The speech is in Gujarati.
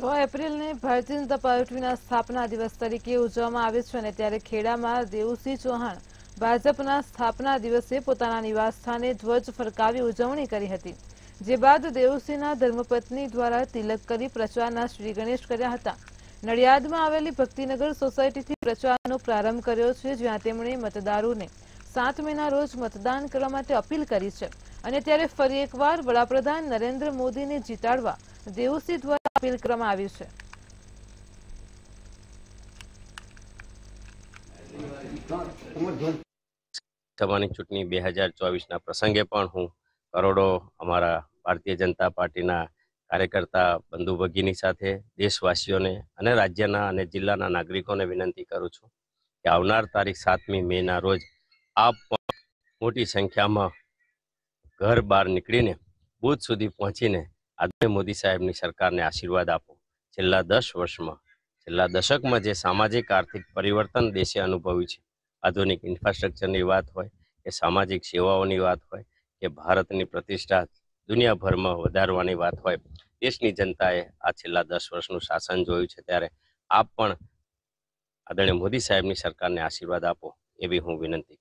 છ એપ્રિલને ભારતીય જનતા પાર્ટીના સ્થાપના દિવસ તરીકે ઉજવવામાં આવે છે અને ત્યારે ખેડામાં દેવુસિંહ ચૌહાણ ભાજપના સ્થાપના દિવસે પોતાના નિવાસસ્થાને ધ્વજ ફરકાવી ઉજવણી કરી હતી જે બાદ દેવુસિંહના ધર્મપત્ની દ્વારા તિલક કરી પ્રચારના શ્રી ગણેશ કર્યા હતા નડિયાદમાં આવેલી ભક્તિનગર સોસાયટીથી પ્રચારનો પ્રારંભ કર્યો છે જ્યાં તેમણે મતદારોને સાત મેના રોજ મતદાન કરવા માટે અપીલ કરી છે અને ત્યારે ફરી એકવાર વડાપ્રધાન નરેન્દ્ર મોદીને જીતાડવા દેવુસિંહ અપીલ કરવામાં આવી છે સભાની ચૂંટણી બે હજાર ચોવીસના પ્રસંગે પણ હું કરોડો અમારા ભારતીય જનતા પાર્ટીના કાર્યકર્તા બંધુ ભગીની સાથે દેશવાસીઓને અને રાજ્યના અને જિલ્લાના નાગરિકોને વિનંતી કરું છું કે આવનાર તારીખ સાતમી મેના રોજ આપ મોટી સંખ્યામાં ઘર બહાર નીકળીને બુથ સુધી પહોંચીને આજે મોદી સાહેબની સરકારને આશીર્વાદ આપો છેલ્લા દસ વર્ષમાં છેલ્લા દશકમાં જે સામાજિક આર્થિક પરિવર્તન દેશે અનુભવ્યું છે આધુનિક ઇન્ફ્રાસ્ટ્રક્ચરની વાત હોય કે સામાજિક સેવાઓની વાત હોય કે ભારતની પ્રતિષ્ઠા દુનિયાભરમાં વધારવાની વાત હોય દેશની જનતાએ આ છેલ્લા દસ વર્ષનું શાસન જોયું છે ત્યારે આપ પણ આદરણીય મોદી સાહેબની સરકારને આશીર્વાદ આપો એવી હું વિનંતી